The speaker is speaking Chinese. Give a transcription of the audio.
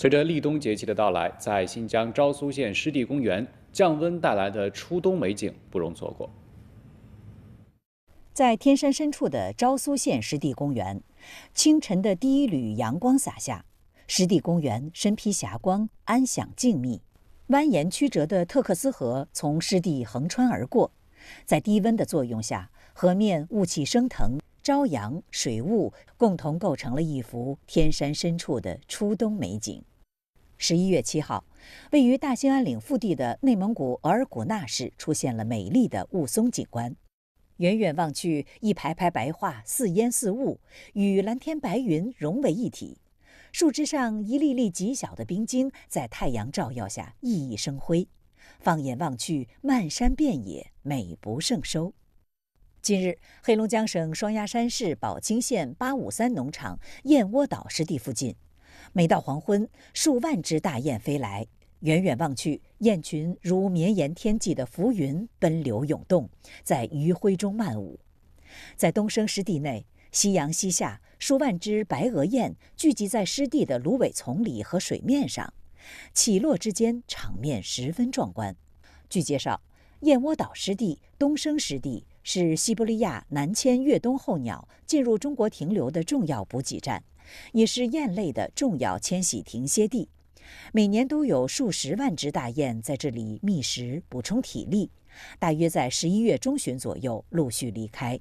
随着立冬节气的到来，在新疆昭苏县湿地公园，降温带来的初冬美景不容错过。在天山深处的昭苏县湿地公园，清晨的第一缕阳光洒下，湿地公园身披霞光，安享静谧。蜿蜒曲折的特克斯河从湿地横穿而过，在低温的作用下，河面雾气升腾。朝阳、水雾共同构成了一幅天山深处的初冬美景。十一月七号，位于大兴安岭腹地的内蒙古额尔古纳市出现了美丽的雾凇景观。远远望去，一排排白桦似烟似雾，与蓝天白云融为一体。树枝上一粒粒极小的冰晶在太阳照耀下熠熠生辉。放眼望去，漫山遍野，美不胜收。近日，黑龙江省双鸭山市宝清县八五三农场燕窝岛湿地附近，每到黄昏，数万只大雁飞来，远远望去，雁群如绵延天际的浮云，奔流涌动，在余晖中漫舞。在东升湿地内，夕阳西下，数万只白额雁聚集在湿地的芦苇丛里和水面上，起落之间，场面十分壮观。据介绍，燕窝岛湿地、东升湿地。是西伯利亚南迁越冬候鸟进入中国停留的重要补给站，也是雁类的重要迁徙停歇地。每年都有数十万只大雁在这里觅食、补充体力，大约在十一月中旬左右陆续离开。